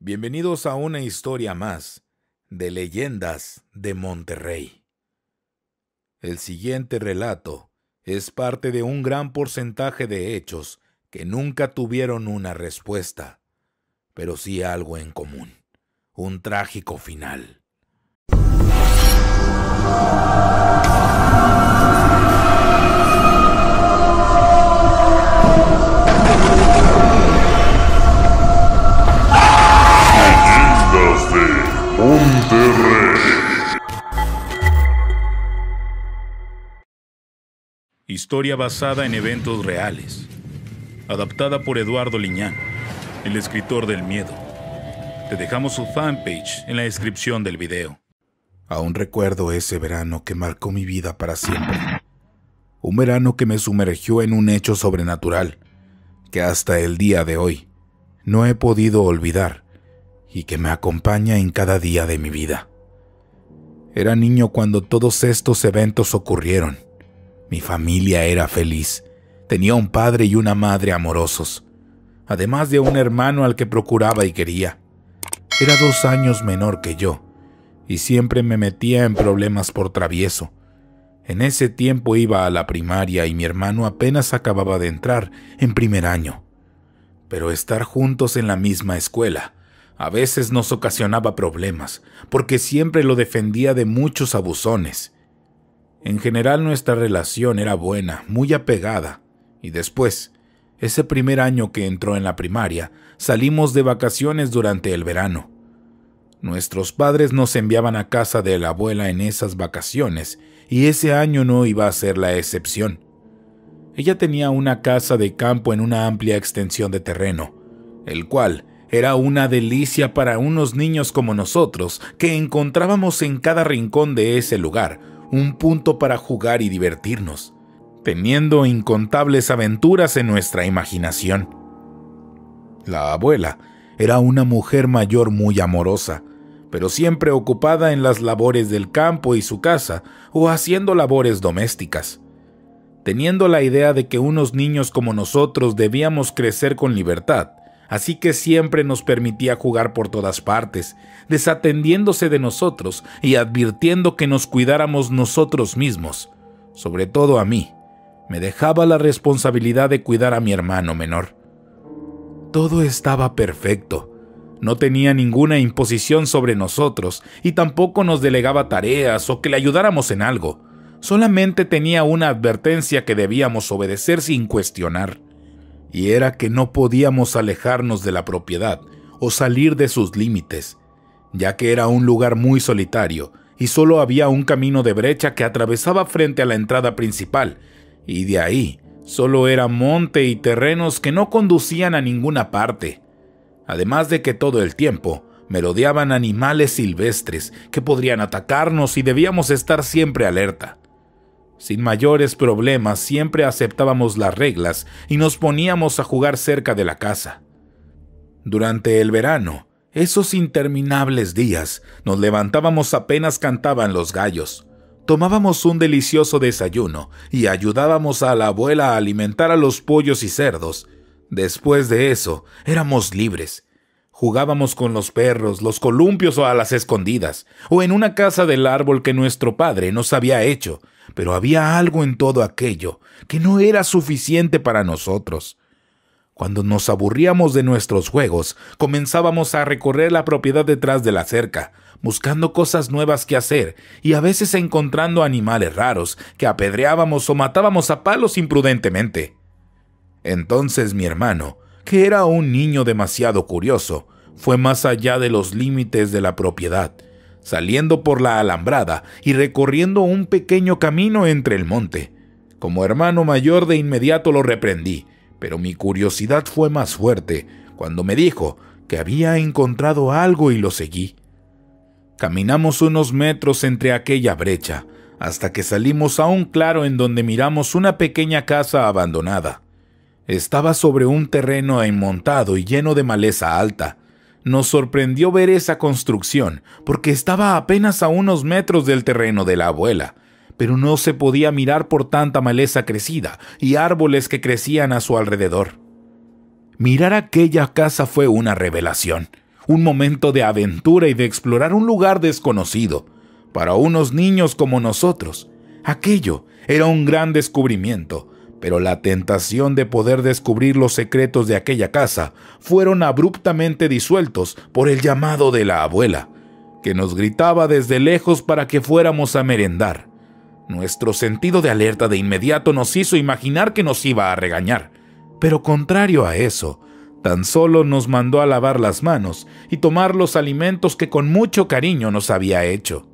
Bienvenidos a una historia más de leyendas de Monterrey. El siguiente relato es parte de un gran porcentaje de hechos que nunca tuvieron una respuesta, pero sí algo en común, un trágico final. Historia basada en eventos reales. Adaptada por Eduardo Liñán, el escritor del miedo. Te dejamos su fanpage en la descripción del video. Aún recuerdo ese verano que marcó mi vida para siempre. Un verano que me sumergió en un hecho sobrenatural que hasta el día de hoy no he podido olvidar y que me acompaña en cada día de mi vida. Era niño cuando todos estos eventos ocurrieron. Mi familia era feliz. Tenía un padre y una madre amorosos, además de un hermano al que procuraba y quería. Era dos años menor que yo, y siempre me metía en problemas por travieso. En ese tiempo iba a la primaria y mi hermano apenas acababa de entrar en primer año. Pero estar juntos en la misma escuela a veces nos ocasionaba problemas, porque siempre lo defendía de muchos abusones. En general nuestra relación era buena, muy apegada, y después, ese primer año que entró en la primaria, salimos de vacaciones durante el verano. Nuestros padres nos enviaban a casa de la abuela en esas vacaciones, y ese año no iba a ser la excepción. Ella tenía una casa de campo en una amplia extensión de terreno, el cual era una delicia para unos niños como nosotros que encontrábamos en cada rincón de ese lugar, un punto para jugar y divertirnos, teniendo incontables aventuras en nuestra imaginación. La abuela era una mujer mayor muy amorosa, pero siempre ocupada en las labores del campo y su casa o haciendo labores domésticas. Teniendo la idea de que unos niños como nosotros debíamos crecer con libertad, así que siempre nos permitía jugar por todas partes, desatendiéndose de nosotros y advirtiendo que nos cuidáramos nosotros mismos, sobre todo a mí. Me dejaba la responsabilidad de cuidar a mi hermano menor. Todo estaba perfecto. No tenía ninguna imposición sobre nosotros y tampoco nos delegaba tareas o que le ayudáramos en algo. Solamente tenía una advertencia que debíamos obedecer sin cuestionar y era que no podíamos alejarnos de la propiedad o salir de sus límites, ya que era un lugar muy solitario y solo había un camino de brecha que atravesaba frente a la entrada principal, y de ahí solo era monte y terrenos que no conducían a ninguna parte, además de que todo el tiempo merodeaban animales silvestres que podrían atacarnos y debíamos estar siempre alerta. Sin mayores problemas siempre aceptábamos las reglas y nos poníamos a jugar cerca de la casa. Durante el verano, esos interminables días, nos levantábamos apenas cantaban los gallos. Tomábamos un delicioso desayuno y ayudábamos a la abuela a alimentar a los pollos y cerdos. Después de eso, éramos libres. Jugábamos con los perros, los columpios o a las escondidas, o en una casa del árbol que nuestro padre nos había hecho, pero había algo en todo aquello que no era suficiente para nosotros. Cuando nos aburríamos de nuestros juegos, comenzábamos a recorrer la propiedad detrás de la cerca, buscando cosas nuevas que hacer y a veces encontrando animales raros que apedreábamos o matábamos a palos imprudentemente. Entonces mi hermano, que era un niño demasiado curioso, fue más allá de los límites de la propiedad saliendo por la alambrada y recorriendo un pequeño camino entre el monte. Como hermano mayor de inmediato lo reprendí, pero mi curiosidad fue más fuerte cuando me dijo que había encontrado algo y lo seguí. Caminamos unos metros entre aquella brecha, hasta que salimos a un claro en donde miramos una pequeña casa abandonada. Estaba sobre un terreno enmontado y lleno de maleza alta, nos sorprendió ver esa construcción, porque estaba apenas a unos metros del terreno de la abuela, pero no se podía mirar por tanta maleza crecida y árboles que crecían a su alrededor. Mirar aquella casa fue una revelación, un momento de aventura y de explorar un lugar desconocido. Para unos niños como nosotros, aquello era un gran descubrimiento, pero la tentación de poder descubrir los secretos de aquella casa fueron abruptamente disueltos por el llamado de la abuela, que nos gritaba desde lejos para que fuéramos a merendar. Nuestro sentido de alerta de inmediato nos hizo imaginar que nos iba a regañar, pero contrario a eso, tan solo nos mandó a lavar las manos y tomar los alimentos que con mucho cariño nos había hecho.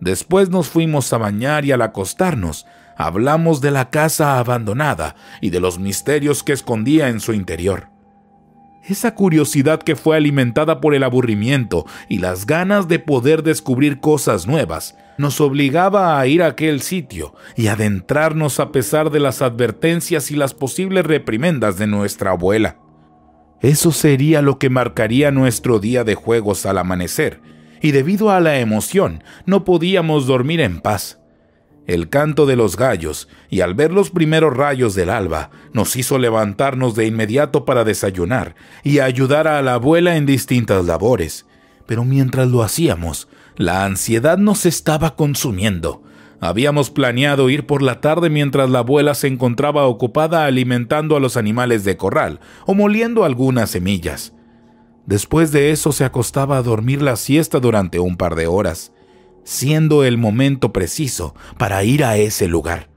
Después nos fuimos a bañar y al acostarnos, hablamos de la casa abandonada y de los misterios que escondía en su interior. Esa curiosidad que fue alimentada por el aburrimiento y las ganas de poder descubrir cosas nuevas, nos obligaba a ir a aquel sitio y adentrarnos a pesar de las advertencias y las posibles reprimendas de nuestra abuela. Eso sería lo que marcaría nuestro día de juegos al amanecer, y debido a la emoción no podíamos dormir en paz el canto de los gallos, y al ver los primeros rayos del alba, nos hizo levantarnos de inmediato para desayunar y ayudar a la abuela en distintas labores. Pero mientras lo hacíamos, la ansiedad nos estaba consumiendo. Habíamos planeado ir por la tarde mientras la abuela se encontraba ocupada alimentando a los animales de corral o moliendo algunas semillas. Después de eso se acostaba a dormir la siesta durante un par de horas siendo el momento preciso para ir a ese lugar.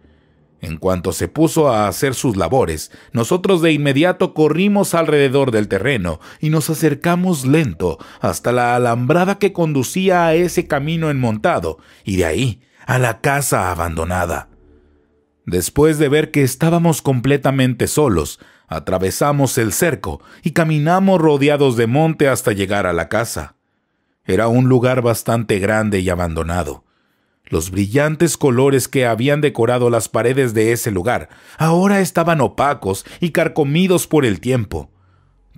En cuanto se puso a hacer sus labores, nosotros de inmediato corrimos alrededor del terreno y nos acercamos lento hasta la alambrada que conducía a ese camino enmontado y de ahí a la casa abandonada. Después de ver que estábamos completamente solos, atravesamos el cerco y caminamos rodeados de monte hasta llegar a la casa. Era un lugar bastante grande y abandonado. Los brillantes colores que habían decorado las paredes de ese lugar ahora estaban opacos y carcomidos por el tiempo.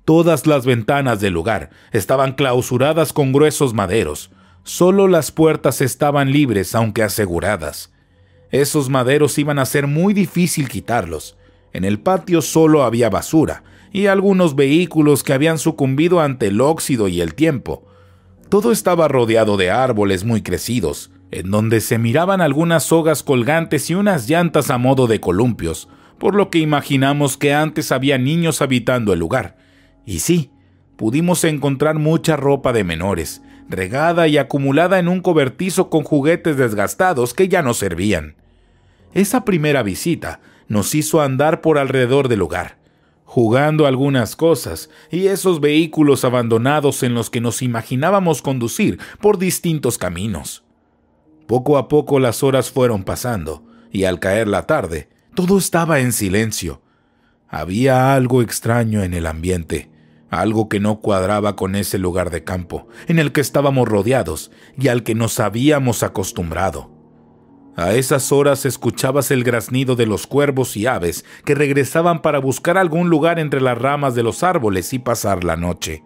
Todas las ventanas del lugar estaban clausuradas con gruesos maderos. Solo las puertas estaban libres, aunque aseguradas. Esos maderos iban a ser muy difícil quitarlos. En el patio solo había basura y algunos vehículos que habían sucumbido ante el óxido y el tiempo. Todo estaba rodeado de árboles muy crecidos, en donde se miraban algunas sogas colgantes y unas llantas a modo de columpios, por lo que imaginamos que antes había niños habitando el lugar. Y sí, pudimos encontrar mucha ropa de menores, regada y acumulada en un cobertizo con juguetes desgastados que ya no servían. Esa primera visita nos hizo andar por alrededor del lugar, jugando algunas cosas, y esos vehículos abandonados en los que nos imaginábamos conducir por distintos caminos. Poco a poco las horas fueron pasando, y al caer la tarde, todo estaba en silencio. Había algo extraño en el ambiente, algo que no cuadraba con ese lugar de campo en el que estábamos rodeados y al que nos habíamos acostumbrado. A esas horas escuchabas el graznido de los cuervos y aves que regresaban para buscar algún lugar entre las ramas de los árboles y pasar la noche.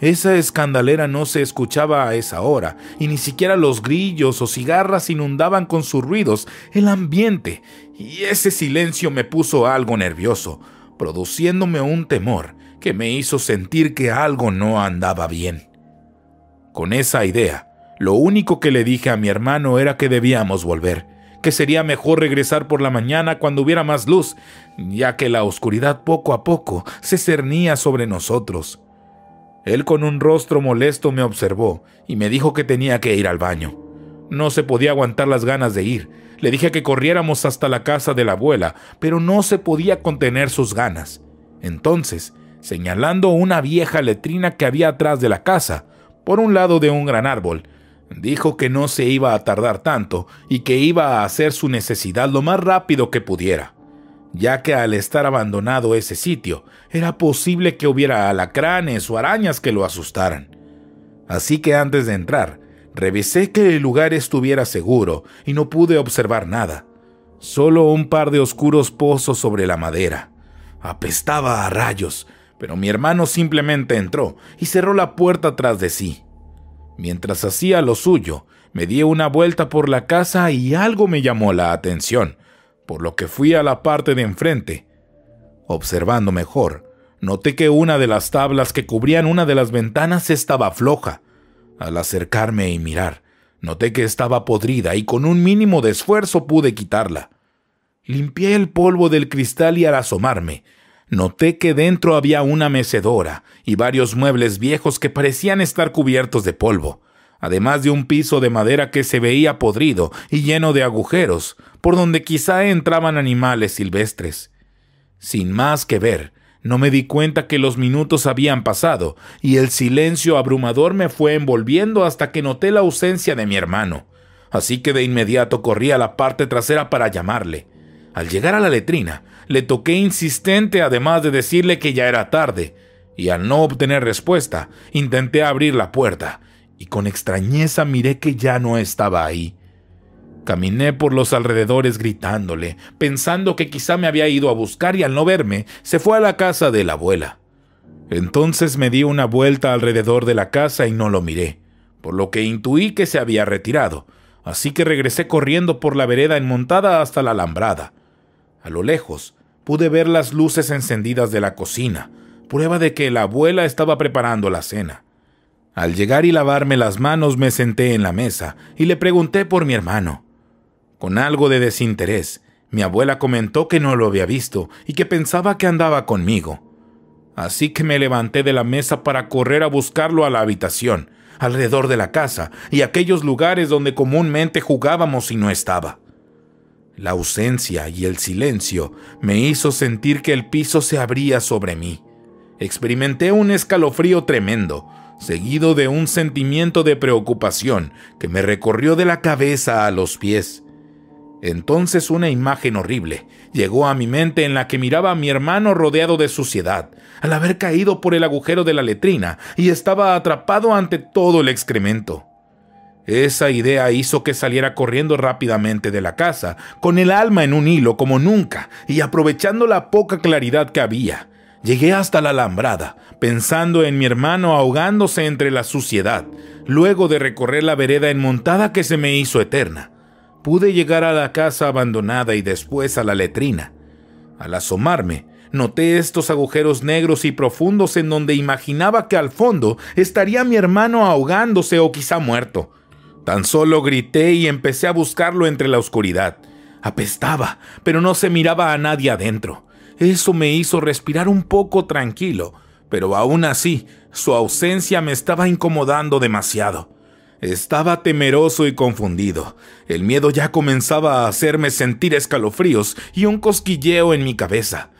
Esa escandalera no se escuchaba a esa hora, y ni siquiera los grillos o cigarras inundaban con sus ruidos el ambiente, y ese silencio me puso algo nervioso, produciéndome un temor que me hizo sentir que algo no andaba bien. Con esa idea, lo único que le dije a mi hermano era que debíamos volver, que sería mejor regresar por la mañana cuando hubiera más luz, ya que la oscuridad poco a poco se cernía sobre nosotros. Él con un rostro molesto me observó y me dijo que tenía que ir al baño. No se podía aguantar las ganas de ir. Le dije que corriéramos hasta la casa de la abuela, pero no se podía contener sus ganas. Entonces, señalando una vieja letrina que había atrás de la casa, por un lado de un gran árbol, Dijo que no se iba a tardar tanto y que iba a hacer su necesidad lo más rápido que pudiera, ya que al estar abandonado ese sitio, era posible que hubiera alacranes o arañas que lo asustaran. Así que antes de entrar, revisé que el lugar estuviera seguro y no pude observar nada, solo un par de oscuros pozos sobre la madera. Apestaba a rayos, pero mi hermano simplemente entró y cerró la puerta tras de sí. Mientras hacía lo suyo, me di una vuelta por la casa y algo me llamó la atención, por lo que fui a la parte de enfrente. Observando mejor, noté que una de las tablas que cubrían una de las ventanas estaba floja. Al acercarme y mirar, noté que estaba podrida y con un mínimo de esfuerzo pude quitarla. Limpié el polvo del cristal y al asomarme, Noté que dentro había una mecedora y varios muebles viejos que parecían estar cubiertos de polvo, además de un piso de madera que se veía podrido y lleno de agujeros, por donde quizá entraban animales silvestres. Sin más que ver, no me di cuenta que los minutos habían pasado y el silencio abrumador me fue envolviendo hasta que noté la ausencia de mi hermano, así que de inmediato corrí a la parte trasera para llamarle. Al llegar a la letrina, le toqué insistente además de decirle que ya era tarde, y al no obtener respuesta, intenté abrir la puerta, y con extrañeza miré que ya no estaba ahí. Caminé por los alrededores gritándole, pensando que quizá me había ido a buscar y al no verme, se fue a la casa de la abuela. Entonces me di una vuelta alrededor de la casa y no lo miré, por lo que intuí que se había retirado, así que regresé corriendo por la vereda enmontada hasta la alambrada. A lo lejos, pude ver las luces encendidas de la cocina, prueba de que la abuela estaba preparando la cena. Al llegar y lavarme las manos me senté en la mesa y le pregunté por mi hermano. Con algo de desinterés, mi abuela comentó que no lo había visto y que pensaba que andaba conmigo. Así que me levanté de la mesa para correr a buscarlo a la habitación, alrededor de la casa y aquellos lugares donde comúnmente jugábamos y no estaba. La ausencia y el silencio me hizo sentir que el piso se abría sobre mí. Experimenté un escalofrío tremendo, seguido de un sentimiento de preocupación que me recorrió de la cabeza a los pies. Entonces una imagen horrible llegó a mi mente en la que miraba a mi hermano rodeado de suciedad, al haber caído por el agujero de la letrina y estaba atrapado ante todo el excremento. Esa idea hizo que saliera corriendo rápidamente de la casa, con el alma en un hilo como nunca, y aprovechando la poca claridad que había. Llegué hasta la alambrada, pensando en mi hermano ahogándose entre la suciedad, luego de recorrer la vereda enmontada que se me hizo eterna. Pude llegar a la casa abandonada y después a la letrina. Al asomarme, Noté estos agujeros negros y profundos en donde imaginaba que al fondo estaría mi hermano ahogándose o quizá muerto. Tan solo grité y empecé a buscarlo entre la oscuridad. Apestaba, pero no se miraba a nadie adentro. Eso me hizo respirar un poco tranquilo, pero aún así, su ausencia me estaba incomodando demasiado. Estaba temeroso y confundido. El miedo ya comenzaba a hacerme sentir escalofríos y un cosquilleo en mi cabeza.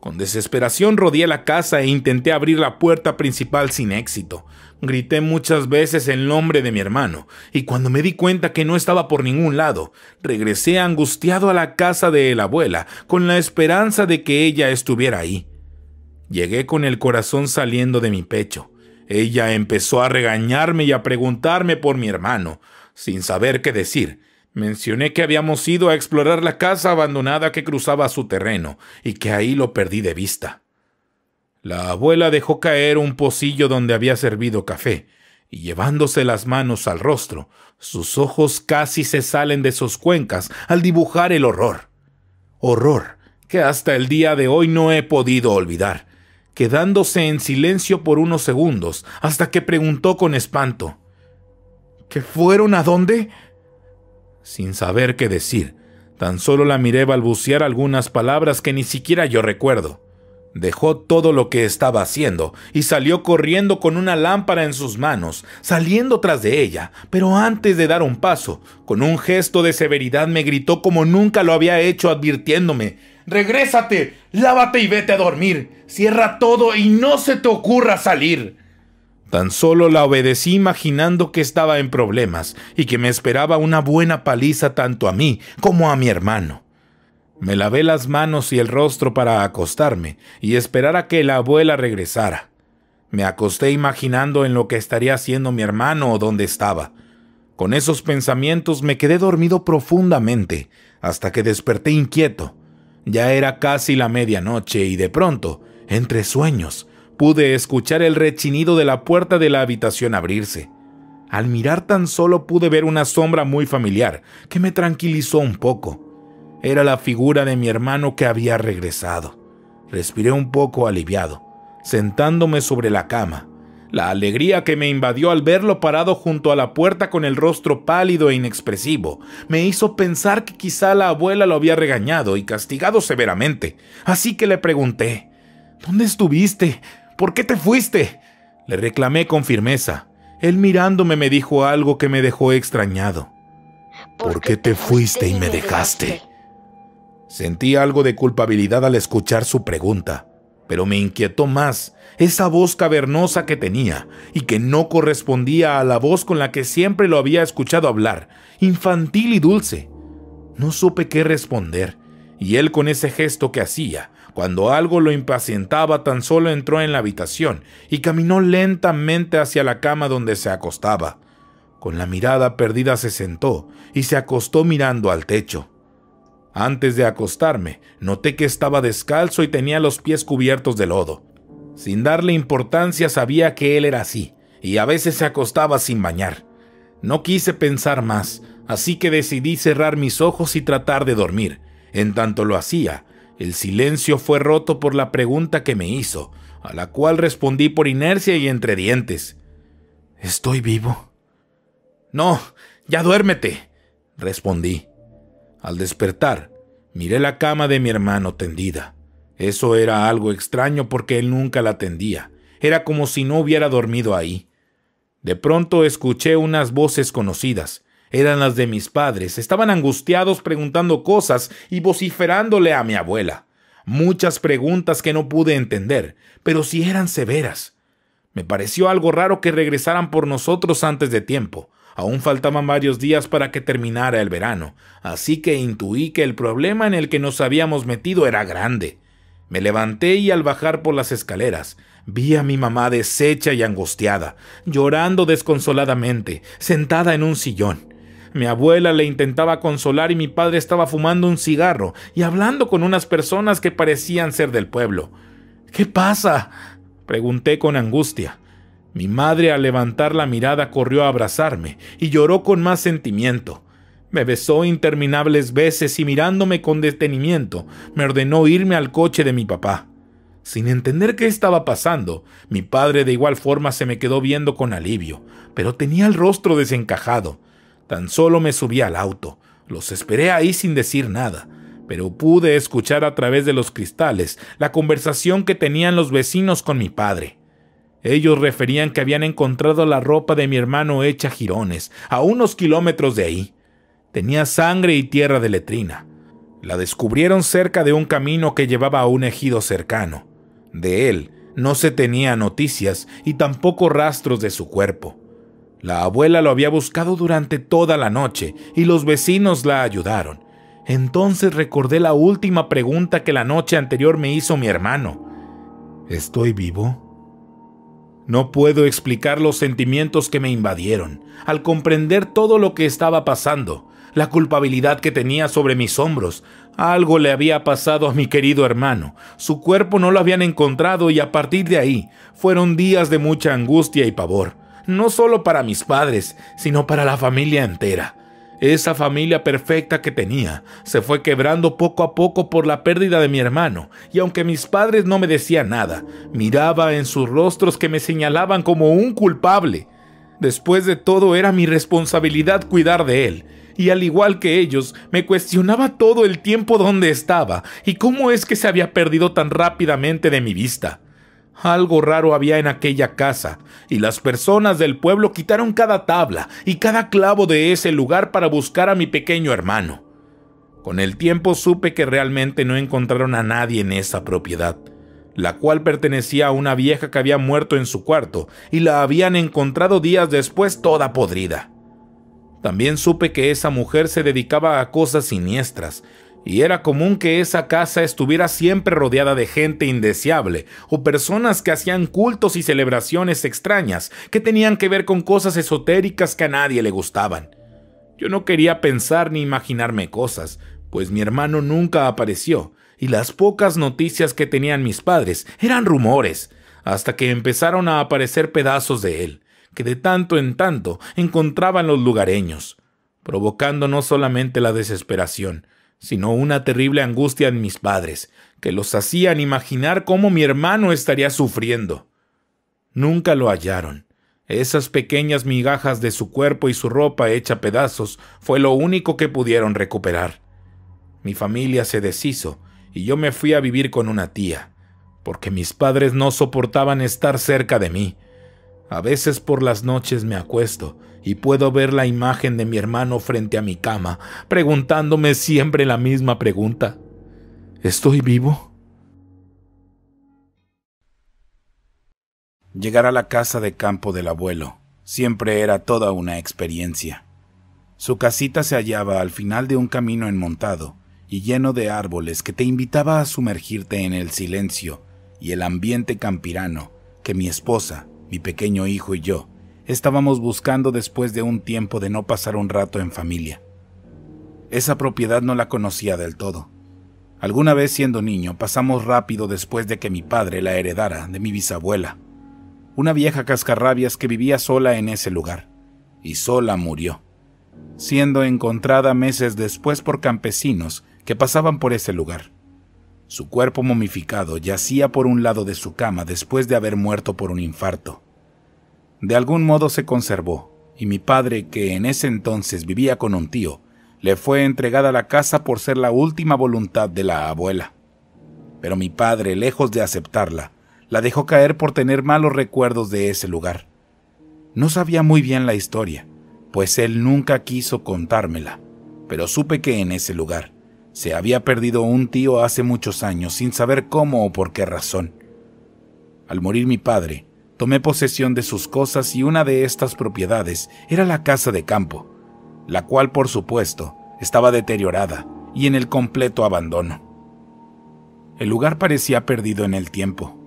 Con desesperación rodeé la casa e intenté abrir la puerta principal sin éxito. Grité muchas veces el nombre de mi hermano, y cuando me di cuenta que no estaba por ningún lado, regresé angustiado a la casa de la abuela, con la esperanza de que ella estuviera ahí. Llegué con el corazón saliendo de mi pecho. Ella empezó a regañarme y a preguntarme por mi hermano, sin saber qué decir. Mencioné que habíamos ido a explorar la casa abandonada que cruzaba su terreno y que ahí lo perdí de vista. La abuela dejó caer un pocillo donde había servido café, y llevándose las manos al rostro, sus ojos casi se salen de sus cuencas al dibujar el horror. Horror que hasta el día de hoy no he podido olvidar, quedándose en silencio por unos segundos hasta que preguntó con espanto. ¿qué fueron a dónde? sin saber qué decir. Tan solo la miré balbucear algunas palabras que ni siquiera yo recuerdo. Dejó todo lo que estaba haciendo y salió corriendo con una lámpara en sus manos, saliendo tras de ella, pero antes de dar un paso, con un gesto de severidad me gritó como nunca lo había hecho advirtiéndome, Regrésate, lávate y vete a dormir, cierra todo y no se te ocurra salir. Tan solo la obedecí imaginando que estaba en problemas y que me esperaba una buena paliza tanto a mí como a mi hermano. Me lavé las manos y el rostro para acostarme y esperar a que la abuela regresara. Me acosté imaginando en lo que estaría haciendo mi hermano o dónde estaba. Con esos pensamientos me quedé dormido profundamente hasta que desperté inquieto. Ya era casi la medianoche y de pronto, entre sueños, pude escuchar el rechinido de la puerta de la habitación abrirse. Al mirar tan solo pude ver una sombra muy familiar, que me tranquilizó un poco. Era la figura de mi hermano que había regresado. Respiré un poco aliviado, sentándome sobre la cama. La alegría que me invadió al verlo parado junto a la puerta con el rostro pálido e inexpresivo me hizo pensar que quizá la abuela lo había regañado y castigado severamente. Así que le pregunté, ¿Dónde estuviste? ¿Por qué te fuiste? Le reclamé con firmeza. Él mirándome me dijo algo que me dejó extrañado. ¿Por qué te fuiste y me dejaste? Sentí algo de culpabilidad al escuchar su pregunta, pero me inquietó más esa voz cavernosa que tenía y que no correspondía a la voz con la que siempre lo había escuchado hablar, infantil y dulce. No supe qué responder, y él con ese gesto que hacía, cuando algo lo impacientaba, tan solo entró en la habitación y caminó lentamente hacia la cama donde se acostaba. Con la mirada perdida se sentó y se acostó mirando al techo. Antes de acostarme, noté que estaba descalzo y tenía los pies cubiertos de lodo. Sin darle importancia sabía que él era así, y a veces se acostaba sin bañar. No quise pensar más, así que decidí cerrar mis ojos y tratar de dormir. En tanto lo hacía, el silencio fue roto por la pregunta que me hizo, a la cual respondí por inercia y entre dientes. ¿Estoy vivo? No, ya duérmete, respondí. Al despertar, miré la cama de mi hermano tendida. Eso era algo extraño porque él nunca la tendía. Era como si no hubiera dormido ahí. De pronto escuché unas voces conocidas eran las de mis padres. Estaban angustiados preguntando cosas y vociferándole a mi abuela. Muchas preguntas que no pude entender, pero sí eran severas. Me pareció algo raro que regresaran por nosotros antes de tiempo. Aún faltaban varios días para que terminara el verano, así que intuí que el problema en el que nos habíamos metido era grande. Me levanté y al bajar por las escaleras, vi a mi mamá deshecha y angustiada, llorando desconsoladamente, sentada en un sillón. Mi abuela le intentaba consolar y mi padre estaba fumando un cigarro y hablando con unas personas que parecían ser del pueblo. ¿Qué pasa? pregunté con angustia. Mi madre al levantar la mirada corrió a abrazarme y lloró con más sentimiento. Me besó interminables veces y mirándome con detenimiento, me ordenó irme al coche de mi papá. Sin entender qué estaba pasando, mi padre de igual forma se me quedó viendo con alivio, pero tenía el rostro desencajado. Tan solo me subí al auto. Los esperé ahí sin decir nada, pero pude escuchar a través de los cristales la conversación que tenían los vecinos con mi padre. Ellos referían que habían encontrado la ropa de mi hermano hecha jirones, a unos kilómetros de ahí. Tenía sangre y tierra de letrina. La descubrieron cerca de un camino que llevaba a un ejido cercano. De él no se tenía noticias y tampoco rastros de su cuerpo. La abuela lo había buscado durante toda la noche y los vecinos la ayudaron. Entonces recordé la última pregunta que la noche anterior me hizo mi hermano. ¿Estoy vivo? No puedo explicar los sentimientos que me invadieron al comprender todo lo que estaba pasando, la culpabilidad que tenía sobre mis hombros. Algo le había pasado a mi querido hermano. Su cuerpo no lo habían encontrado y a partir de ahí fueron días de mucha angustia y pavor no solo para mis padres, sino para la familia entera. Esa familia perfecta que tenía se fue quebrando poco a poco por la pérdida de mi hermano, y aunque mis padres no me decían nada, miraba en sus rostros que me señalaban como un culpable. Después de todo era mi responsabilidad cuidar de él, y al igual que ellos, me cuestionaba todo el tiempo dónde estaba y cómo es que se había perdido tan rápidamente de mi vista. Algo raro había en aquella casa, y las personas del pueblo quitaron cada tabla y cada clavo de ese lugar para buscar a mi pequeño hermano. Con el tiempo supe que realmente no encontraron a nadie en esa propiedad, la cual pertenecía a una vieja que había muerto en su cuarto y la habían encontrado días después toda podrida. También supe que esa mujer se dedicaba a cosas siniestras, y era común que esa casa estuviera siempre rodeada de gente indeseable o personas que hacían cultos y celebraciones extrañas que tenían que ver con cosas esotéricas que a nadie le gustaban. Yo no quería pensar ni imaginarme cosas, pues mi hermano nunca apareció, y las pocas noticias que tenían mis padres eran rumores, hasta que empezaron a aparecer pedazos de él, que de tanto en tanto encontraban los lugareños, provocando no solamente la desesperación, sino una terrible angustia en mis padres, que los hacían imaginar cómo mi hermano estaría sufriendo. Nunca lo hallaron. Esas pequeñas migajas de su cuerpo y su ropa hecha pedazos fue lo único que pudieron recuperar. Mi familia se deshizo y yo me fui a vivir con una tía, porque mis padres no soportaban estar cerca de mí. A veces por las noches me acuesto y puedo ver la imagen de mi hermano frente a mi cama, preguntándome siempre la misma pregunta. ¿Estoy vivo? Llegar a la casa de campo del abuelo siempre era toda una experiencia. Su casita se hallaba al final de un camino enmontado y lleno de árboles que te invitaba a sumergirte en el silencio y el ambiente campirano que mi esposa mi pequeño hijo y yo estábamos buscando después de un tiempo de no pasar un rato en familia. Esa propiedad no la conocía del todo. Alguna vez siendo niño pasamos rápido después de que mi padre la heredara de mi bisabuela, una vieja cascarrabias que vivía sola en ese lugar, y sola murió, siendo encontrada meses después por campesinos que pasaban por ese lugar. Su cuerpo momificado yacía por un lado de su cama después de haber muerto por un infarto. De algún modo se conservó, y mi padre, que en ese entonces vivía con un tío, le fue entregada la casa por ser la última voluntad de la abuela. Pero mi padre, lejos de aceptarla, la dejó caer por tener malos recuerdos de ese lugar. No sabía muy bien la historia, pues él nunca quiso contármela, pero supe que en ese lugar se había perdido un tío hace muchos años, sin saber cómo o por qué razón. Al morir mi padre, tomé posesión de sus cosas y una de estas propiedades era la casa de campo, la cual, por supuesto, estaba deteriorada y en el completo abandono. El lugar parecía perdido en el tiempo,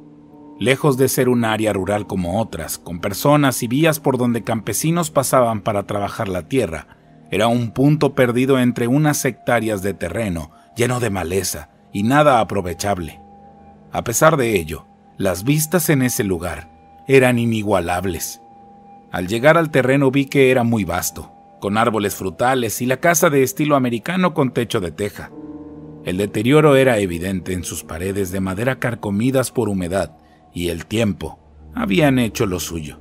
lejos de ser un área rural como otras, con personas y vías por donde campesinos pasaban para trabajar la tierra era un punto perdido entre unas hectáreas de terreno, lleno de maleza y nada aprovechable. A pesar de ello, las vistas en ese lugar eran inigualables. Al llegar al terreno vi que era muy vasto, con árboles frutales y la casa de estilo americano con techo de teja. El deterioro era evidente en sus paredes de madera carcomidas por humedad y el tiempo habían hecho lo suyo.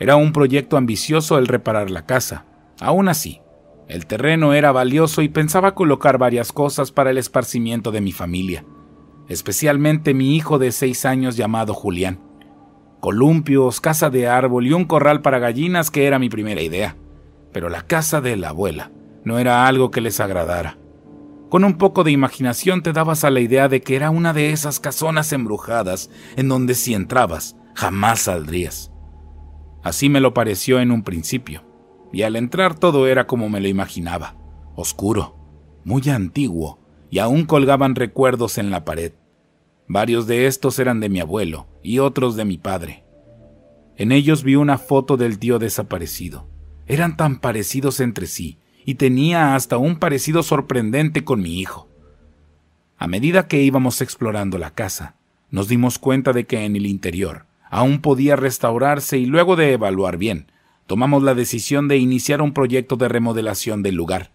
Era un proyecto ambicioso el reparar la casa, Aún así, el terreno era valioso y pensaba colocar varias cosas para el esparcimiento de mi familia, especialmente mi hijo de seis años llamado Julián. Columpios, casa de árbol y un corral para gallinas que era mi primera idea, pero la casa de la abuela no era algo que les agradara. Con un poco de imaginación te dabas a la idea de que era una de esas casonas embrujadas en donde si entrabas, jamás saldrías. Así me lo pareció en un principio y al entrar todo era como me lo imaginaba, oscuro, muy antiguo, y aún colgaban recuerdos en la pared. Varios de estos eran de mi abuelo y otros de mi padre. En ellos vi una foto del tío desaparecido. Eran tan parecidos entre sí, y tenía hasta un parecido sorprendente con mi hijo. A medida que íbamos explorando la casa, nos dimos cuenta de que en el interior aún podía restaurarse y luego de evaluar bien, tomamos la decisión de iniciar un proyecto de remodelación del lugar.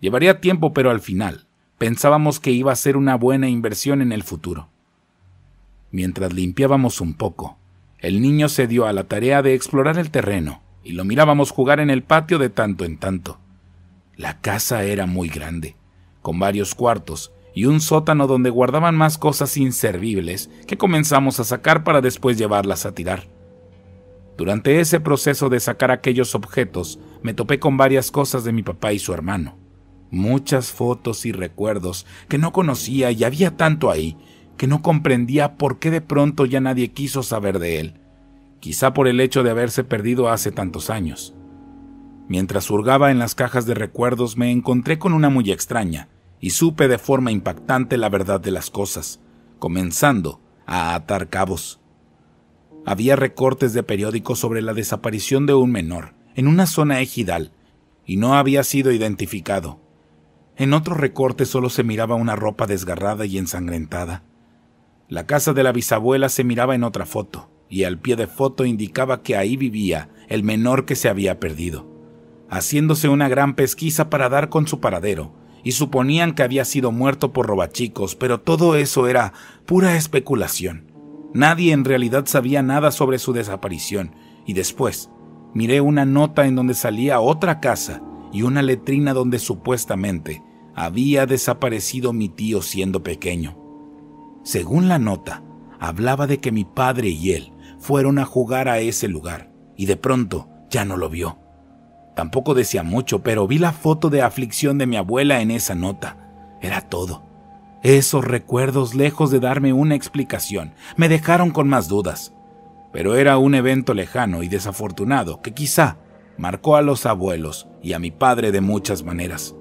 Llevaría tiempo, pero al final pensábamos que iba a ser una buena inversión en el futuro. Mientras limpiábamos un poco, el niño se dio a la tarea de explorar el terreno y lo mirábamos jugar en el patio de tanto en tanto. La casa era muy grande, con varios cuartos y un sótano donde guardaban más cosas inservibles que comenzamos a sacar para después llevarlas a tirar. Durante ese proceso de sacar aquellos objetos, me topé con varias cosas de mi papá y su hermano. Muchas fotos y recuerdos que no conocía y había tanto ahí que no comprendía por qué de pronto ya nadie quiso saber de él, quizá por el hecho de haberse perdido hace tantos años. Mientras hurgaba en las cajas de recuerdos me encontré con una muy extraña y supe de forma impactante la verdad de las cosas, comenzando a atar cabos. Había recortes de periódicos sobre la desaparición de un menor en una zona ejidal y no había sido identificado. En otro recorte solo se miraba una ropa desgarrada y ensangrentada. La casa de la bisabuela se miraba en otra foto, y al pie de foto indicaba que ahí vivía el menor que se había perdido, haciéndose una gran pesquisa para dar con su paradero, y suponían que había sido muerto por robachicos, pero todo eso era pura especulación. Nadie en realidad sabía nada sobre su desaparición, y después miré una nota en donde salía otra casa y una letrina donde supuestamente había desaparecido mi tío siendo pequeño. Según la nota, hablaba de que mi padre y él fueron a jugar a ese lugar, y de pronto ya no lo vio. Tampoco decía mucho, pero vi la foto de aflicción de mi abuela en esa nota. Era todo. Esos recuerdos, lejos de darme una explicación, me dejaron con más dudas. Pero era un evento lejano y desafortunado que quizá marcó a los abuelos y a mi padre de muchas maneras.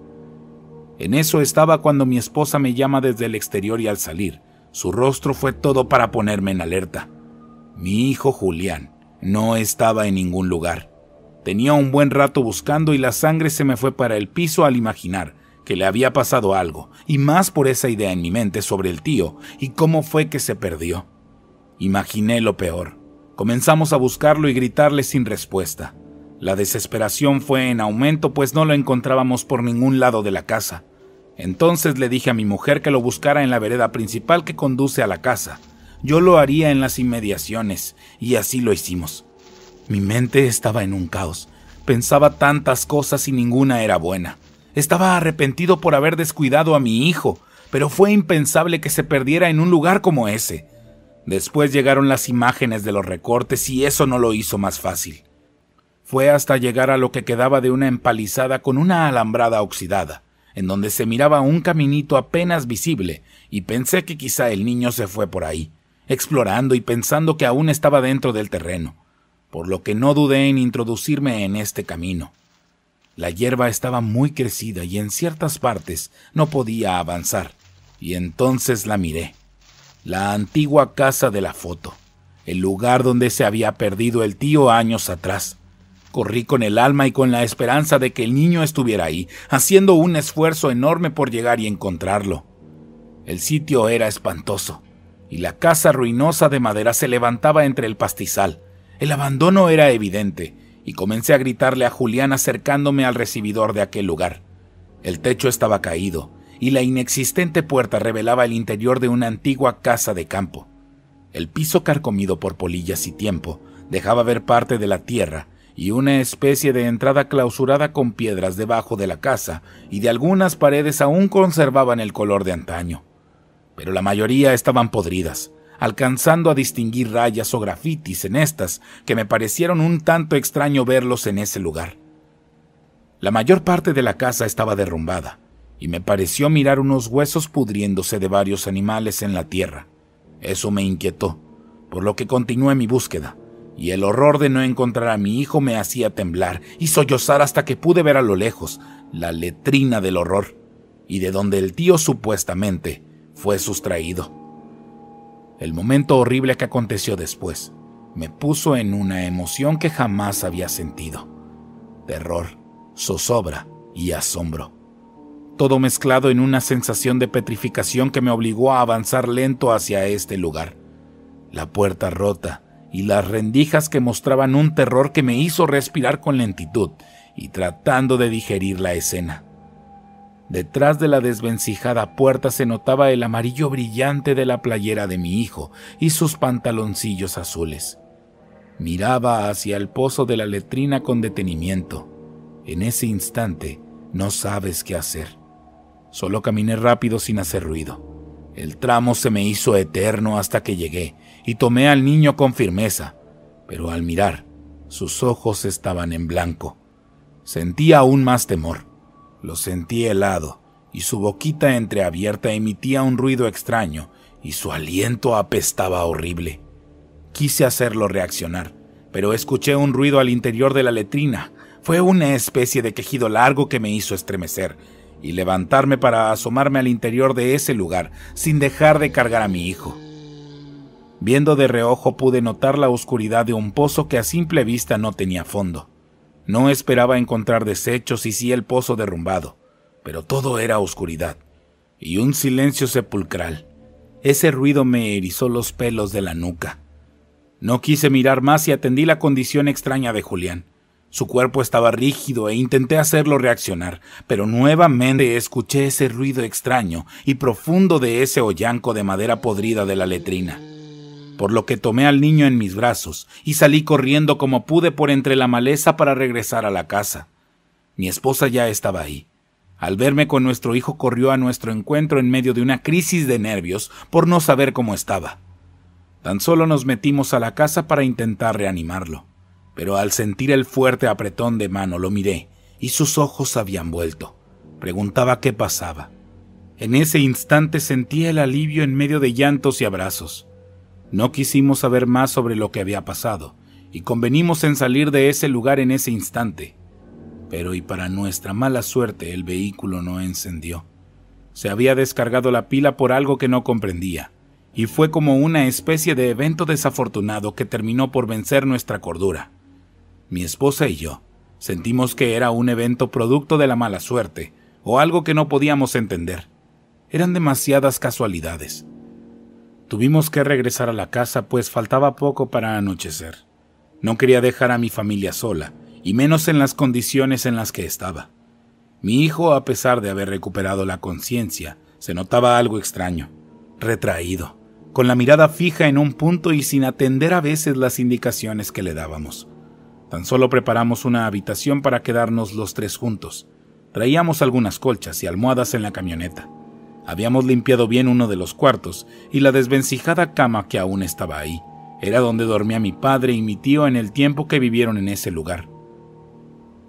En eso estaba cuando mi esposa me llama desde el exterior y al salir, su rostro fue todo para ponerme en alerta. Mi hijo Julián no estaba en ningún lugar. Tenía un buen rato buscando y la sangre se me fue para el piso al imaginar que le había pasado algo, y más por esa idea en mi mente sobre el tío y cómo fue que se perdió. Imaginé lo peor. Comenzamos a buscarlo y gritarle sin respuesta. La desesperación fue en aumento pues no lo encontrábamos por ningún lado de la casa. Entonces le dije a mi mujer que lo buscara en la vereda principal que conduce a la casa. Yo lo haría en las inmediaciones, y así lo hicimos. Mi mente estaba en un caos. Pensaba tantas cosas y ninguna era buena. Estaba arrepentido por haber descuidado a mi hijo, pero fue impensable que se perdiera en un lugar como ese. Después llegaron las imágenes de los recortes y eso no lo hizo más fácil. Fue hasta llegar a lo que quedaba de una empalizada con una alambrada oxidada, en donde se miraba un caminito apenas visible, y pensé que quizá el niño se fue por ahí, explorando y pensando que aún estaba dentro del terreno, por lo que no dudé en introducirme en este camino. La hierba estaba muy crecida y en ciertas partes no podía avanzar, y entonces la miré. La antigua casa de la foto, el lugar donde se había perdido el tío años atrás. Corrí con el alma y con la esperanza de que el niño estuviera ahí, haciendo un esfuerzo enorme por llegar y encontrarlo. El sitio era espantoso, y la casa ruinosa de madera se levantaba entre el pastizal. El abandono era evidente, y comencé a gritarle a Julián acercándome al recibidor de aquel lugar. El techo estaba caído y la inexistente puerta revelaba el interior de una antigua casa de campo. El piso carcomido por polillas y tiempo dejaba ver parte de la tierra y una especie de entrada clausurada con piedras debajo de la casa y de algunas paredes aún conservaban el color de antaño. Pero la mayoría estaban podridas alcanzando a distinguir rayas o grafitis en estas, que me parecieron un tanto extraño verlos en ese lugar. La mayor parte de la casa estaba derrumbada, y me pareció mirar unos huesos pudriéndose de varios animales en la tierra. Eso me inquietó, por lo que continué mi búsqueda, y el horror de no encontrar a mi hijo me hacía temblar y sollozar hasta que pude ver a lo lejos la letrina del horror, y de donde el tío supuestamente fue sustraído. El momento horrible que aconteció después me puso en una emoción que jamás había sentido. Terror, zozobra y asombro. Todo mezclado en una sensación de petrificación que me obligó a avanzar lento hacia este lugar. La puerta rota y las rendijas que mostraban un terror que me hizo respirar con lentitud y tratando de digerir la escena. Detrás de la desvencijada puerta se notaba el amarillo brillante de la playera de mi hijo y sus pantaloncillos azules. Miraba hacia el pozo de la letrina con detenimiento. En ese instante no sabes qué hacer. Solo caminé rápido sin hacer ruido. El tramo se me hizo eterno hasta que llegué y tomé al niño con firmeza, pero al mirar, sus ojos estaban en blanco. Sentí aún más temor. Lo sentí helado, y su boquita entreabierta emitía un ruido extraño, y su aliento apestaba horrible. Quise hacerlo reaccionar, pero escuché un ruido al interior de la letrina. Fue una especie de quejido largo que me hizo estremecer y levantarme para asomarme al interior de ese lugar, sin dejar de cargar a mi hijo. Viendo de reojo pude notar la oscuridad de un pozo que a simple vista no tenía fondo. No esperaba encontrar desechos y sí el pozo derrumbado, pero todo era oscuridad y un silencio sepulcral. Ese ruido me erizó los pelos de la nuca. No quise mirar más y atendí la condición extraña de Julián. Su cuerpo estaba rígido e intenté hacerlo reaccionar, pero nuevamente escuché ese ruido extraño y profundo de ese hollanco de madera podrida de la letrina por lo que tomé al niño en mis brazos y salí corriendo como pude por entre la maleza para regresar a la casa. Mi esposa ya estaba ahí. Al verme con nuestro hijo corrió a nuestro encuentro en medio de una crisis de nervios por no saber cómo estaba. Tan solo nos metimos a la casa para intentar reanimarlo, pero al sentir el fuerte apretón de mano lo miré y sus ojos habían vuelto. Preguntaba qué pasaba. En ese instante sentía el alivio en medio de llantos y abrazos. No quisimos saber más sobre lo que había pasado, y convenimos en salir de ese lugar en ese instante. Pero y para nuestra mala suerte el vehículo no encendió. Se había descargado la pila por algo que no comprendía, y fue como una especie de evento desafortunado que terminó por vencer nuestra cordura. Mi esposa y yo sentimos que era un evento producto de la mala suerte, o algo que no podíamos entender. Eran demasiadas casualidades. Tuvimos que regresar a la casa pues faltaba poco para anochecer. No quería dejar a mi familia sola, y menos en las condiciones en las que estaba. Mi hijo, a pesar de haber recuperado la conciencia, se notaba algo extraño, retraído, con la mirada fija en un punto y sin atender a veces las indicaciones que le dábamos. Tan solo preparamos una habitación para quedarnos los tres juntos. Traíamos algunas colchas y almohadas en la camioneta. Habíamos limpiado bien uno de los cuartos y la desvencijada cama que aún estaba ahí. Era donde dormía mi padre y mi tío en el tiempo que vivieron en ese lugar.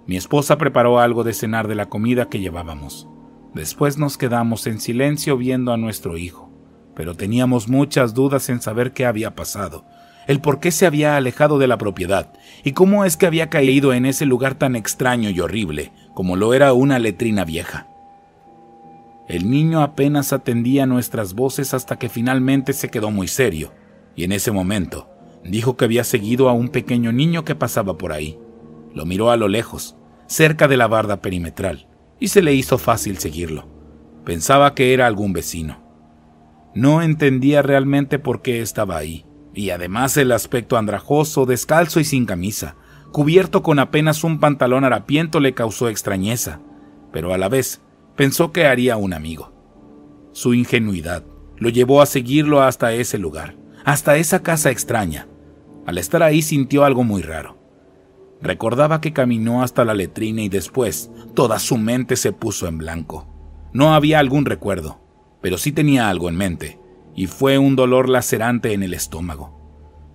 Mi esposa preparó algo de cenar de la comida que llevábamos. Después nos quedamos en silencio viendo a nuestro hijo, pero teníamos muchas dudas en saber qué había pasado, el por qué se había alejado de la propiedad y cómo es que había caído en ese lugar tan extraño y horrible como lo era una letrina vieja. El niño apenas atendía nuestras voces hasta que finalmente se quedó muy serio, y en ese momento dijo que había seguido a un pequeño niño que pasaba por ahí. Lo miró a lo lejos, cerca de la barda perimetral, y se le hizo fácil seguirlo. Pensaba que era algún vecino. No entendía realmente por qué estaba ahí, y además el aspecto andrajoso, descalzo y sin camisa, cubierto con apenas un pantalón harapiento le causó extrañeza, pero a la vez pensó que haría un amigo. Su ingenuidad lo llevó a seguirlo hasta ese lugar, hasta esa casa extraña. Al estar ahí sintió algo muy raro. Recordaba que caminó hasta la letrina y después toda su mente se puso en blanco. No había algún recuerdo, pero sí tenía algo en mente, y fue un dolor lacerante en el estómago.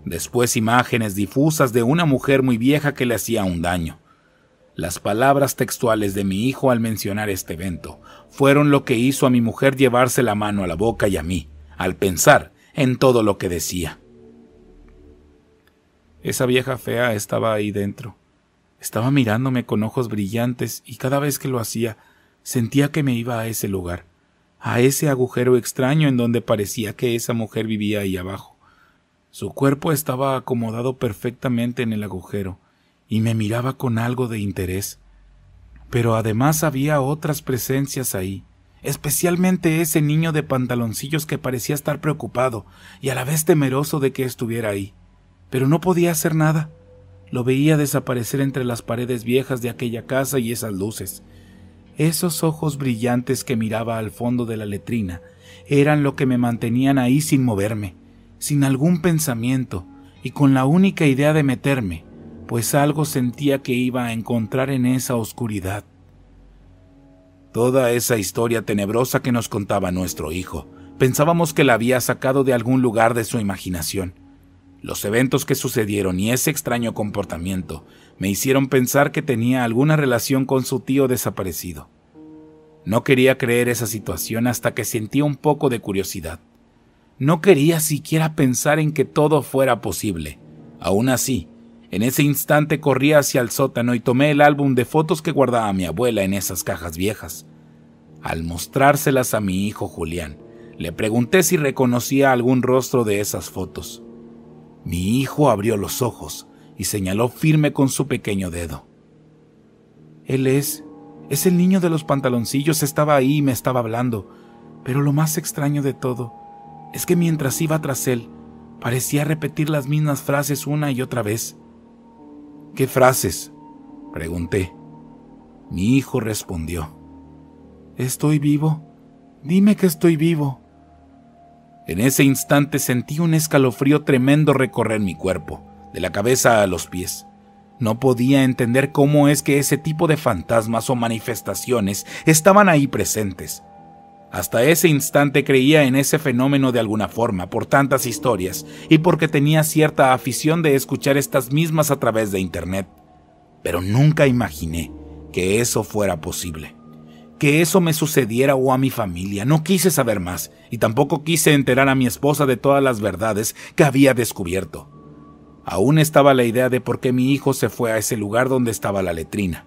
Después imágenes difusas de una mujer muy vieja que le hacía un daño, las palabras textuales de mi hijo al mencionar este evento fueron lo que hizo a mi mujer llevarse la mano a la boca y a mí, al pensar en todo lo que decía. Esa vieja fea estaba ahí dentro. Estaba mirándome con ojos brillantes y cada vez que lo hacía sentía que me iba a ese lugar, a ese agujero extraño en donde parecía que esa mujer vivía ahí abajo. Su cuerpo estaba acomodado perfectamente en el agujero, y me miraba con algo de interés. Pero además había otras presencias ahí, especialmente ese niño de pantaloncillos que parecía estar preocupado y a la vez temeroso de que estuviera ahí. Pero no podía hacer nada. Lo veía desaparecer entre las paredes viejas de aquella casa y esas luces. Esos ojos brillantes que miraba al fondo de la letrina eran lo que me mantenían ahí sin moverme, sin algún pensamiento y con la única idea de meterme, pues algo sentía que iba a encontrar en esa oscuridad. Toda esa historia tenebrosa que nos contaba nuestro hijo, pensábamos que la había sacado de algún lugar de su imaginación. Los eventos que sucedieron y ese extraño comportamiento me hicieron pensar que tenía alguna relación con su tío desaparecido. No quería creer esa situación hasta que sentí un poco de curiosidad. No quería siquiera pensar en que todo fuera posible. Aún así, en ese instante corrí hacia el sótano y tomé el álbum de fotos que guardaba mi abuela en esas cajas viejas. Al mostrárselas a mi hijo Julián, le pregunté si reconocía algún rostro de esas fotos. Mi hijo abrió los ojos y señaló firme con su pequeño dedo. Él es... Es el niño de los pantaloncillos, estaba ahí y me estaba hablando. Pero lo más extraño de todo es que mientras iba tras él, parecía repetir las mismas frases una y otra vez. ¿Qué frases? Pregunté. Mi hijo respondió. Estoy vivo. Dime que estoy vivo. En ese instante sentí un escalofrío tremendo recorrer mi cuerpo, de la cabeza a los pies. No podía entender cómo es que ese tipo de fantasmas o manifestaciones estaban ahí presentes, hasta ese instante creía en ese fenómeno de alguna forma, por tantas historias, y porque tenía cierta afición de escuchar estas mismas a través de Internet. Pero nunca imaginé que eso fuera posible. Que eso me sucediera o a mi familia. No quise saber más, y tampoco quise enterar a mi esposa de todas las verdades que había descubierto. Aún estaba la idea de por qué mi hijo se fue a ese lugar donde estaba la letrina.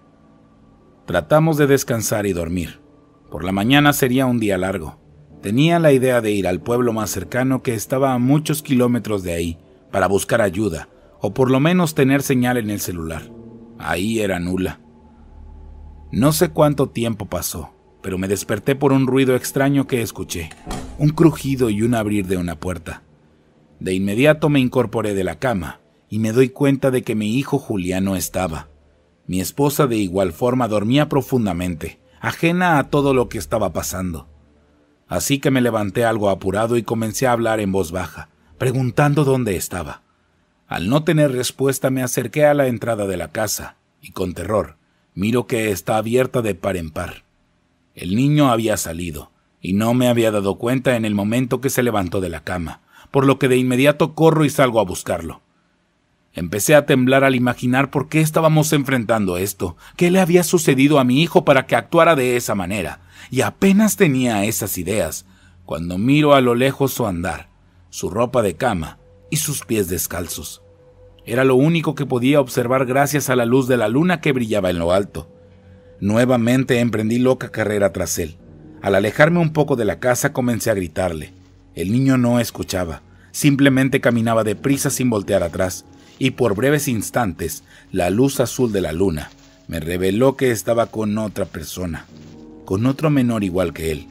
Tratamos de descansar y dormir por la mañana sería un día largo. Tenía la idea de ir al pueblo más cercano que estaba a muchos kilómetros de ahí, para buscar ayuda, o por lo menos tener señal en el celular. Ahí era nula. No sé cuánto tiempo pasó, pero me desperté por un ruido extraño que escuché, un crujido y un abrir de una puerta. De inmediato me incorporé de la cama y me doy cuenta de que mi hijo Julián no estaba. Mi esposa de igual forma dormía profundamente, ajena a todo lo que estaba pasando. Así que me levanté algo apurado y comencé a hablar en voz baja, preguntando dónde estaba. Al no tener respuesta me acerqué a la entrada de la casa, y con terror, miro que está abierta de par en par. El niño había salido, y no me había dado cuenta en el momento que se levantó de la cama, por lo que de inmediato corro y salgo a buscarlo. Empecé a temblar al imaginar por qué estábamos enfrentando esto, qué le había sucedido a mi hijo para que actuara de esa manera, y apenas tenía esas ideas, cuando miro a lo lejos su andar, su ropa de cama y sus pies descalzos. Era lo único que podía observar gracias a la luz de la luna que brillaba en lo alto. Nuevamente emprendí loca carrera tras él. Al alejarme un poco de la casa comencé a gritarle. El niño no escuchaba, simplemente caminaba deprisa sin voltear atrás y por breves instantes la luz azul de la luna me reveló que estaba con otra persona, con otro menor igual que él,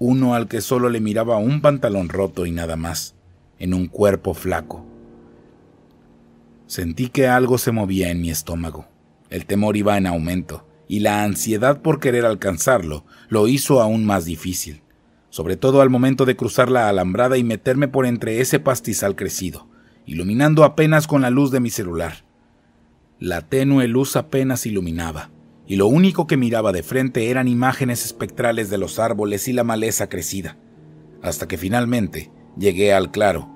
uno al que solo le miraba un pantalón roto y nada más, en un cuerpo flaco. Sentí que algo se movía en mi estómago. El temor iba en aumento, y la ansiedad por querer alcanzarlo lo hizo aún más difícil, sobre todo al momento de cruzar la alambrada y meterme por entre ese pastizal crecido iluminando apenas con la luz de mi celular. La tenue luz apenas iluminaba, y lo único que miraba de frente eran imágenes espectrales de los árboles y la maleza crecida, hasta que finalmente llegué al claro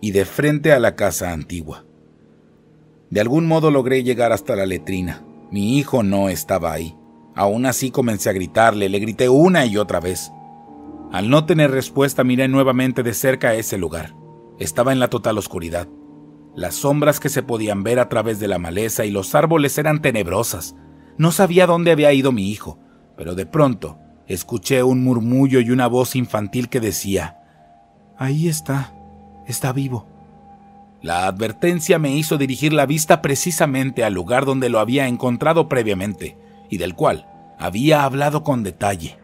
y de frente a la casa antigua. De algún modo logré llegar hasta la letrina. Mi hijo no estaba ahí. Aún así comencé a gritarle, le grité una y otra vez. Al no tener respuesta miré nuevamente de cerca ese lugar. Estaba en la total oscuridad. Las sombras que se podían ver a través de la maleza y los árboles eran tenebrosas. No sabía dónde había ido mi hijo, pero de pronto escuché un murmullo y una voz infantil que decía, Ahí está, está vivo. La advertencia me hizo dirigir la vista precisamente al lugar donde lo había encontrado previamente y del cual había hablado con detalle.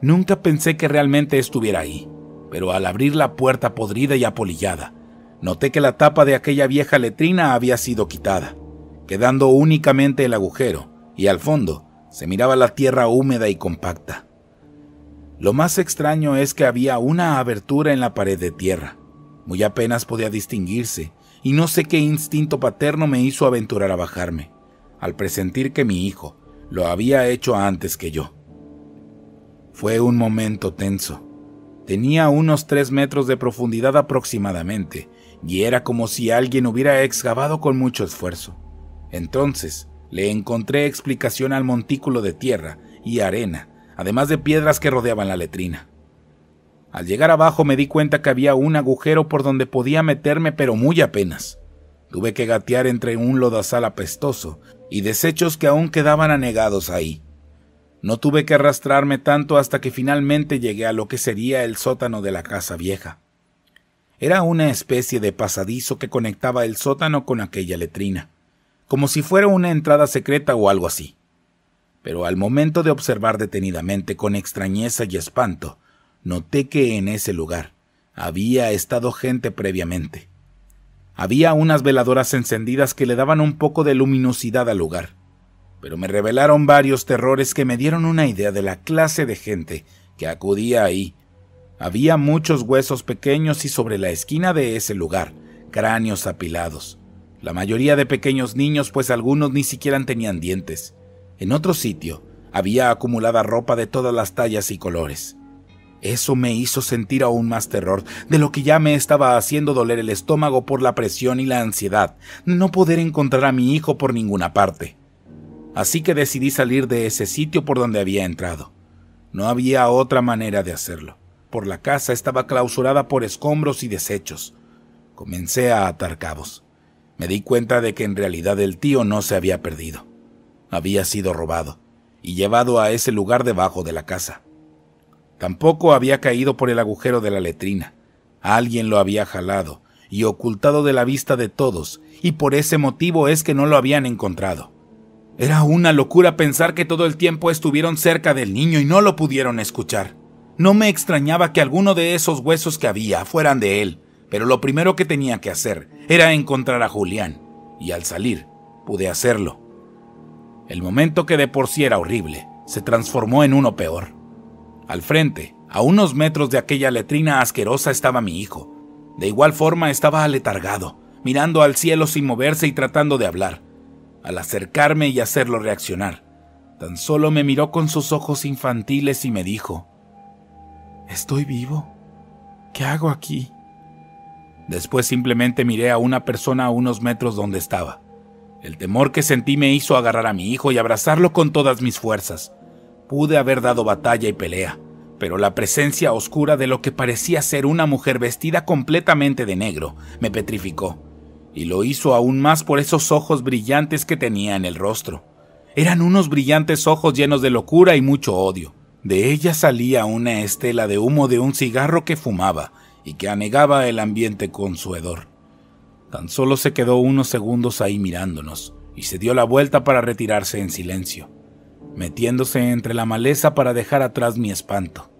Nunca pensé que realmente estuviera ahí pero al abrir la puerta podrida y apolillada, noté que la tapa de aquella vieja letrina había sido quitada, quedando únicamente el agujero, y al fondo se miraba la tierra húmeda y compacta. Lo más extraño es que había una abertura en la pared de tierra. Muy apenas podía distinguirse, y no sé qué instinto paterno me hizo aventurar a bajarme, al presentir que mi hijo lo había hecho antes que yo. Fue un momento tenso, Tenía unos 3 metros de profundidad aproximadamente, y era como si alguien hubiera excavado con mucho esfuerzo. Entonces, le encontré explicación al montículo de tierra y arena, además de piedras que rodeaban la letrina. Al llegar abajo me di cuenta que había un agujero por donde podía meterme, pero muy apenas. Tuve que gatear entre un lodazal apestoso y desechos que aún quedaban anegados ahí. No tuve que arrastrarme tanto hasta que finalmente llegué a lo que sería el sótano de la casa vieja. Era una especie de pasadizo que conectaba el sótano con aquella letrina, como si fuera una entrada secreta o algo así. Pero al momento de observar detenidamente con extrañeza y espanto, noté que en ese lugar había estado gente previamente. Había unas veladoras encendidas que le daban un poco de luminosidad al lugar pero me revelaron varios terrores que me dieron una idea de la clase de gente que acudía ahí. Había muchos huesos pequeños y sobre la esquina de ese lugar, cráneos apilados. La mayoría de pequeños niños, pues algunos ni siquiera tenían dientes. En otro sitio, había acumulada ropa de todas las tallas y colores. Eso me hizo sentir aún más terror de lo que ya me estaba haciendo doler el estómago por la presión y la ansiedad, no poder encontrar a mi hijo por ninguna parte así que decidí salir de ese sitio por donde había entrado. No había otra manera de hacerlo. Por la casa estaba clausurada por escombros y desechos. Comencé a atar cabos. Me di cuenta de que en realidad el tío no se había perdido. Había sido robado y llevado a ese lugar debajo de la casa. Tampoco había caído por el agujero de la letrina. Alguien lo había jalado y ocultado de la vista de todos, y por ese motivo es que no lo habían encontrado. Era una locura pensar que todo el tiempo estuvieron cerca del niño y no lo pudieron escuchar. No me extrañaba que alguno de esos huesos que había fueran de él, pero lo primero que tenía que hacer era encontrar a Julián, y al salir pude hacerlo. El momento que de por sí era horrible, se transformó en uno peor. Al frente, a unos metros de aquella letrina asquerosa estaba mi hijo. De igual forma estaba aletargado, mirando al cielo sin moverse y tratando de hablar al acercarme y hacerlo reaccionar. Tan solo me miró con sus ojos infantiles y me dijo, Estoy vivo. ¿Qué hago aquí? Después simplemente miré a una persona a unos metros donde estaba. El temor que sentí me hizo agarrar a mi hijo y abrazarlo con todas mis fuerzas. Pude haber dado batalla y pelea, pero la presencia oscura de lo que parecía ser una mujer vestida completamente de negro me petrificó y lo hizo aún más por esos ojos brillantes que tenía en el rostro. Eran unos brillantes ojos llenos de locura y mucho odio. De ella salía una estela de humo de un cigarro que fumaba y que anegaba el ambiente con su hedor. Tan solo se quedó unos segundos ahí mirándonos y se dio la vuelta para retirarse en silencio, metiéndose entre la maleza para dejar atrás mi espanto.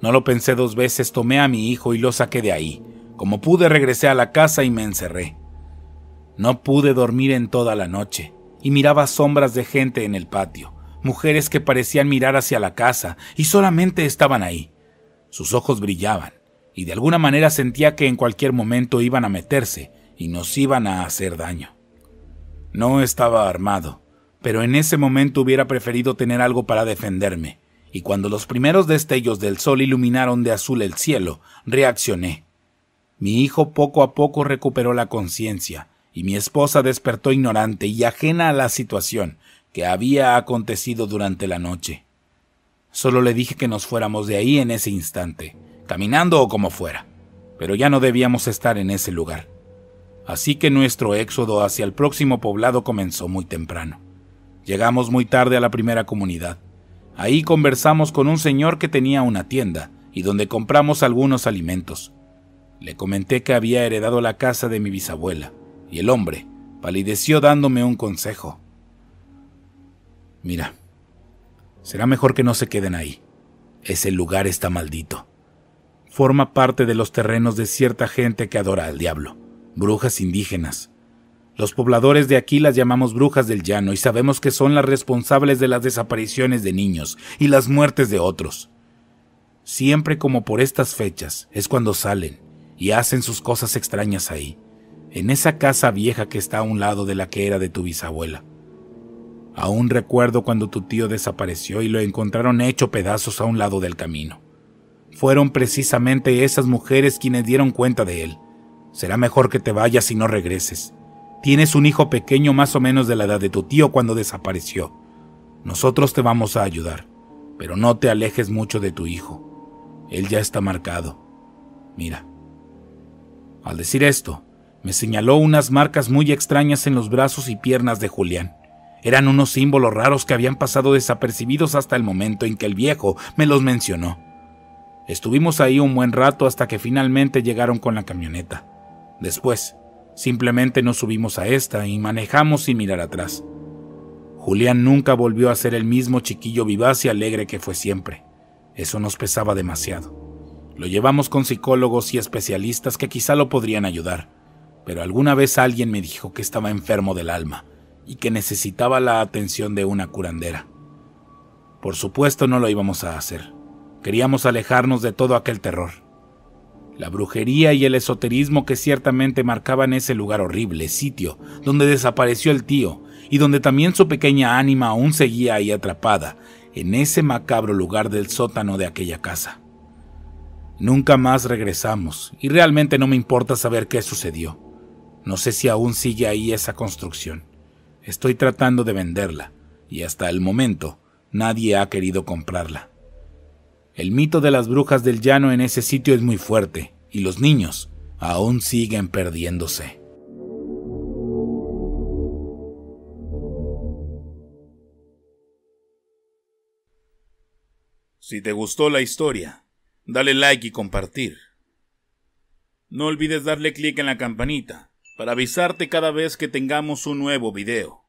No lo pensé dos veces, tomé a mi hijo y lo saqué de ahí. Como pude regresé a la casa y me encerré. No pude dormir en toda la noche, y miraba sombras de gente en el patio, mujeres que parecían mirar hacia la casa y solamente estaban ahí. Sus ojos brillaban, y de alguna manera sentía que en cualquier momento iban a meterse y nos iban a hacer daño. No estaba armado, pero en ese momento hubiera preferido tener algo para defenderme, y cuando los primeros destellos del sol iluminaron de azul el cielo, reaccioné. Mi hijo poco a poco recuperó la conciencia, y mi esposa despertó ignorante y ajena a la situación que había acontecido durante la noche. Solo le dije que nos fuéramos de ahí en ese instante, caminando o como fuera, pero ya no debíamos estar en ese lugar. Así que nuestro éxodo hacia el próximo poblado comenzó muy temprano. Llegamos muy tarde a la primera comunidad. Ahí conversamos con un señor que tenía una tienda y donde compramos algunos alimentos. Le comenté que había heredado la casa de mi bisabuela y el hombre palideció dándome un consejo. Mira, será mejor que no se queden ahí. Ese lugar está maldito. Forma parte de los terrenos de cierta gente que adora al diablo, brujas indígenas. Los pobladores de aquí las llamamos brujas del llano y sabemos que son las responsables de las desapariciones de niños y las muertes de otros. Siempre como por estas fechas es cuando salen y hacen sus cosas extrañas ahí en esa casa vieja que está a un lado de la que era de tu bisabuela. Aún recuerdo cuando tu tío desapareció y lo encontraron hecho pedazos a un lado del camino. Fueron precisamente esas mujeres quienes dieron cuenta de él. Será mejor que te vayas y no regreses. Tienes un hijo pequeño más o menos de la edad de tu tío cuando desapareció. Nosotros te vamos a ayudar, pero no te alejes mucho de tu hijo. Él ya está marcado. Mira. Al decir esto, me señaló unas marcas muy extrañas en los brazos y piernas de Julián. Eran unos símbolos raros que habían pasado desapercibidos hasta el momento en que el viejo me los mencionó. Estuvimos ahí un buen rato hasta que finalmente llegaron con la camioneta. Después, simplemente nos subimos a esta y manejamos sin mirar atrás. Julián nunca volvió a ser el mismo chiquillo vivaz y alegre que fue siempre. Eso nos pesaba demasiado. Lo llevamos con psicólogos y especialistas que quizá lo podrían ayudar pero alguna vez alguien me dijo que estaba enfermo del alma y que necesitaba la atención de una curandera. Por supuesto no lo íbamos a hacer. Queríamos alejarnos de todo aquel terror. La brujería y el esoterismo que ciertamente marcaban ese lugar horrible, sitio, donde desapareció el tío y donde también su pequeña ánima aún seguía ahí atrapada, en ese macabro lugar del sótano de aquella casa. Nunca más regresamos y realmente no me importa saber qué sucedió. No sé si aún sigue ahí esa construcción. Estoy tratando de venderla, y hasta el momento nadie ha querido comprarla. El mito de las brujas del llano en ese sitio es muy fuerte, y los niños aún siguen perdiéndose. Si te gustó la historia, dale like y compartir. No olvides darle clic en la campanita para avisarte cada vez que tengamos un nuevo video.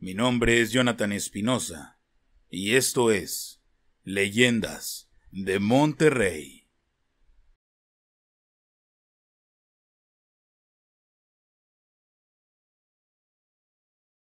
Mi nombre es Jonathan Espinosa y esto es Leyendas de Monterrey.